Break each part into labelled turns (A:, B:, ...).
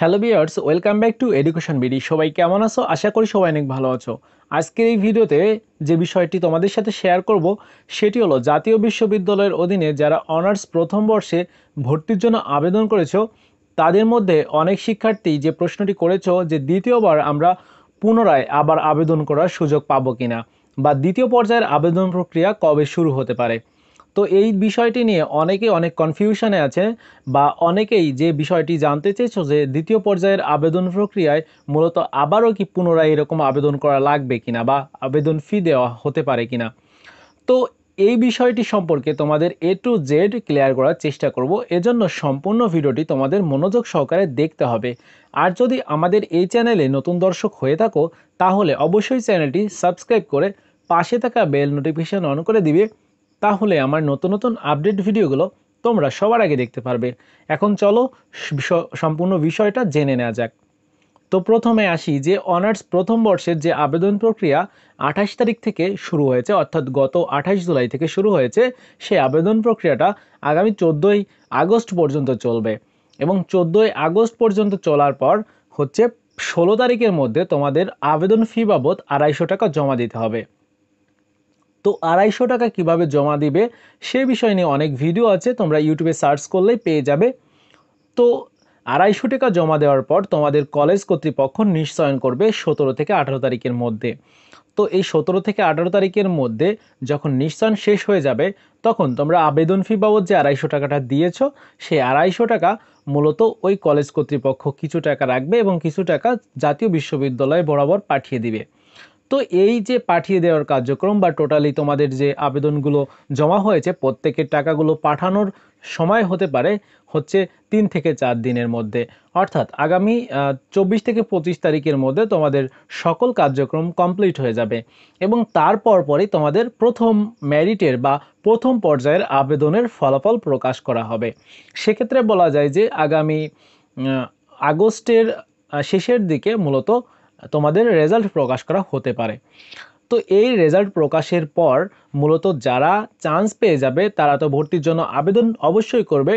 A: hello dears welcome back to education BD সবাই কেমন আছো আশা করি সবাই অনেক ভালো আছো আজকের এই ভিডিওতে যে বিষয়টি তোমাদের সাথে শেয়ার করব সেটি হলো জাতীয় বিশ্ববিদ্যালয়ের অধীনে যারা অনার্স প্রথম বর্ষে ভর্তির জন্য আবেদন করেছো তাদের মধ্যে অনেক শিক্ষার্থী যে প্রশ্নটি করেছো যে দ্বিতীয়বার আমরা পুনরায় আবার আবেদন করার সুযোগ পাবো কিনা বা দ্বিতীয় পর্যায়ের আবেদন প্রক্রিয়া কবে শুরু হতে পারে তো এই বিষয়টি নিয়ে অনেকে অনেক কনফিউশনে আছে বা অনেকেই যে বিষয়টি জানতে চেয়েছো যে দ্বিতীয় পর্যায়ের আবেদন প্রক্রিয়ায় মূলত আবারও কি পুনরায় এরকম আবেদন করা লাগবে কিনা বা আবেদন ফি দেওয়া হতে পারে কিনা তো এই বিষয়টি সম্পর্কে তোমাদের এ টু জেড ক্লিয়ার করার চেষ্টা করব এজন্য সম্পূর্ণ ভিডিওটি তোমাদের মনোযোগ সহকারে দেখতে হবে আর যদি আমাদের এই চ্যানেলে নতুন দর্শক হয়ে থাকো তাহলে অবশ্যই চ্যানেলটি সাবস্ক্রাইব করে পাশে থাকা বেল নোটিফিকেশান অন করে দিবে তাহলে আমার নতুন নতুন আপডেট ভিডিওগুলো তোমরা সবার আগে দেখতে পারবে এখন চলো সম্পূর্ণ বিষয়টা জেনে নেওয়া যাক তো প্রথমে আসি যে অনার্স প্রথম বর্ষের যে আবেদন প্রক্রিয়া আঠাশ তারিখ থেকে শুরু হয়েছে অর্থাৎ গত আঠাশ জুলাই থেকে শুরু হয়েছে সেই আবেদন প্রক্রিয়াটা আগামী চোদ্দোই আগস্ট পর্যন্ত চলবে এবং চোদ্দোই আগস্ট পর্যন্ত চলার পর হচ্ছে ষোলো তারিখের মধ্যে তোমাদের আবেদন ফি বাবদ আড়াইশো টাকা জমা দিতে হবে তো আড়াইশো টাকা কিভাবে জমা দিবে সে বিষয় নিয়ে অনেক ভিডিও আছে তোমরা ইউটিউবে সার্চ করলেই পেয়ে যাবে তো আড়াইশো টাকা জমা দেওয়ার পর তোমাদের কলেজ কর্তৃপক্ষ নিশ্চয়ন করবে সতেরো থেকে আঠারো তারিখের মধ্যে তো এই সতেরো থেকে আঠারো তারিখের মধ্যে যখন নিশ্চয়ন শেষ হয়ে যাবে তখন তোমরা আবেদন ফি বাবদ যে আড়াইশো টাকাটা দিয়েছ সেই আড়াইশো টাকা মূলত ওই কলেজ কর্তৃপক্ষ কিছু টাকা রাখবে এবং কিছু টাকা জাতীয় বিশ্ববিদ্যালয় বরাবর পাঠিয়ে দিবে তো এই যে পাঠিয়ে দেওয়ার কার্যক্রম বা টোটালি তোমাদের যে আবেদনগুলো জমা হয়েছে প্রত্যেকের টাকাগুলো পাঠানোর সময় হতে পারে হচ্ছে তিন থেকে চার দিনের মধ্যে অর্থাৎ আগামী চব্বিশ থেকে পঁচিশ তারিখের মধ্যে তোমাদের সকল কার্যক্রম কমপ্লিট হয়ে যাবে এবং তারপর পরই তোমাদের প্রথম ম্যারিটের বা প্রথম পর্যায়ের আবেদনের ফলাফল প্রকাশ করা হবে সেক্ষেত্রে বলা যায় যে আগামী আগস্টের শেষের দিকে মূলত তোমাদের রেজাল্ট প্রকাশ করা হতে পারে তো এই রেজাল্ট প্রকাশের পর মূলত যারা চান্স পেয়ে যাবে তারা তো ভর্তির জন্য আবেদন অবশ্যই করবে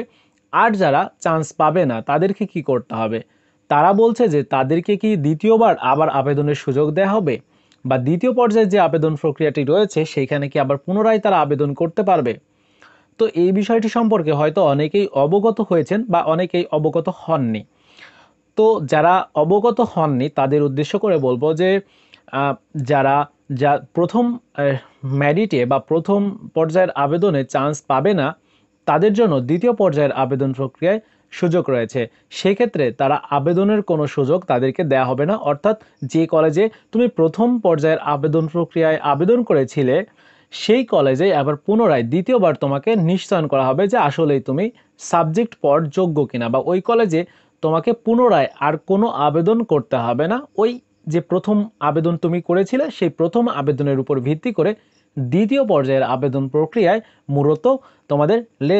A: আর যারা চান্স পাবে না তাদেরকে কি করতে হবে তারা বলছে যে তাদেরকে কি দ্বিতীয়বার আবার আবেদনের সুযোগ দেওয়া হবে বা দ্বিতীয় পর্যায়ে যে আবেদন প্রক্রিয়াটি রয়েছে সেইখানে কি আবার পুনরায় তারা আবেদন করতে পারবে তো এই বিষয়টি সম্পর্কে হয়তো অনেকেই অবগত হয়েছেন বা অনেকেই অবগত হননি তো যারা অবগত হননি তাদের উদ্দেশ্য করে বলবো যে যারা যা প্রথম ম্যারিটে বা প্রথম পর্যায়ের আবেদনে চান্স পাবে না তাদের জন্য দ্বিতীয় পর্যায়ের আবেদন প্রক্রিয়ায় সুযোগ রয়েছে সেক্ষেত্রে তারা আবেদনের কোনো সুযোগ তাদেরকে দেয়া হবে না অর্থাৎ যে কলেজে তুমি প্রথম পর্যায়ের আবেদন প্রক্রিয়ায় আবেদন করেছিলে সেই কলেজে আবার পুনরায় দ্বিতীয়বার তোমাকে নিশ্চয়ন করা হবে যে আসলেই তুমি সাবজেক্ট পর যোগ্য কিনা বা ওই কলেজে তোমাকে পুনরায় আর কোনো আবেদন করতে হবে না ওই যে প্রথম আবেদন তুমি করেছিলে সেই প্রথম আবেদনের উপর ভিত্তি করে দ্বিতীয় পর্যায়ের আবেদন প্রক্রিয়ায় মূলত তোমাদের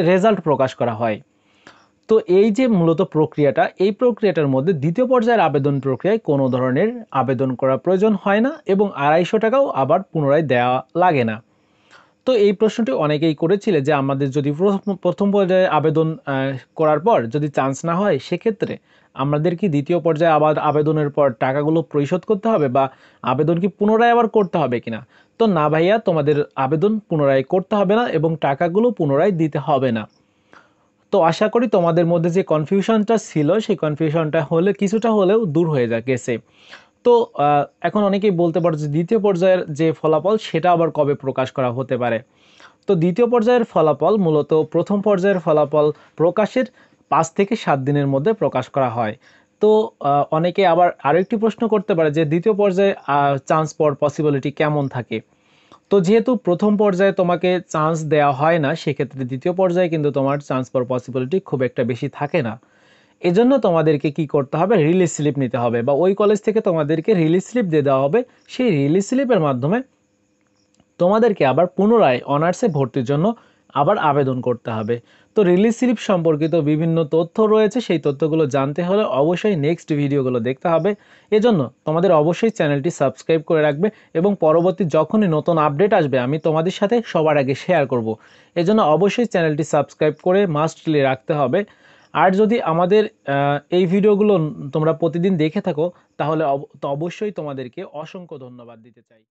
A: রেজাল্ট প্রকাশ করা হয় তো এই যে মূলত প্রক্রিয়াটা এই প্রক্রিয়াটার মধ্যে দ্বিতীয় পর্যায়ের আবেদন প্রক্রিয়ায় কোনো ধরনের আবেদন করা প্রয়োজন হয় না এবং আড়াইশো টাকাও আবার পুনরায় দেওয়া লাগে না তো এই প্রশ্নটি অনেকেই করেছিলে যে আমাদের যদি প্রথম পর্যায়ে আবেদন করার পর যদি চান্স না হয় সেক্ষেত্রে আমাদের কি দ্বিতীয় পর্যায়ে আবার আবেদনের পর টাকাগুলো পরিশোধ করতে হবে বা আবেদন কি পুনরায় আবার করতে হবে কিনা তো না ভাইয়া তোমাদের আবেদন পুনরায় করতে হবে না এবং টাকাগুলো পুনরায় দিতে হবে না তো আশা করি তোমাদের মধ্যে যে কনফিউশনটা ছিল সেই কনফিউশনটা হলে কিছুটা হলেও দূর হয়ে যা গেছে তো এখন অনেকেই বলতে পারো যে দ্বিতীয় পর্যায়ের যে ফলাফল সেটা আবার কবে প্রকাশ করা হতে পারে তো দ্বিতীয় পর্যায়ের ফলাফল মূলত প্রথম পর্যায়ের ফলাফল প্রকাশের পাঁচ থেকে সাত দিনের মধ্যে প্রকাশ করা হয় তো অনেকে আবার আরেকটি প্রশ্ন করতে পারে যে দ্বিতীয় পর্যায়ে চান্স পর পসিবিলিটি কেমন থাকে তো যেহেতু প্রথম পর্যায়ে তোমাকে চান্স দেওয়া হয় না সেক্ষেত্রে দ্বিতীয় পর্যায়ে কিন্তু তোমার চান্স পাওয়ার পসিবিলিটি খুব একটা বেশি থাকে না এজন্য তোমাদেরকে কি করতে হবে রিলিজ স্লিপ নিতে হবে বা ওই কলেজ থেকে তোমাদেরকে রিলিজ স্লিপ দিয়ে দেওয়া হবে সেই রিলিজ স্লিপের মাধ্যমে তোমাদেরকে আবার পুনরায় অনার্সে ভর্তির জন্য আবার আবেদন করতে হবে তো রিলিজ স্লিপ সম্পর্কিত বিভিন্ন তথ্য রয়েছে সেই তথ্যগুলো জানতে হলে অবশ্যই নেক্সট ভিডিওগুলো দেখতে হবে এজন্য তোমাদের অবশ্যই চ্যানেলটি সাবস্ক্রাইব করে রাখবে এবং পরবর্তী যখনই নতুন আপডেট আসবে আমি তোমাদের সাথে সবার আগে শেয়ার করব এজন্য অবশ্যই চ্যানেলটি সাবস্ক্রাইব করে মাস্টলি রাখতে হবে আর যদি আমাদের এই ভিডিওগুলো তোমরা প্রতিদিন দেখে থাকো তাহলে তো অবশ্যই তোমাদেরকে অসংখ্য ধন্যবাদ দিতে চাই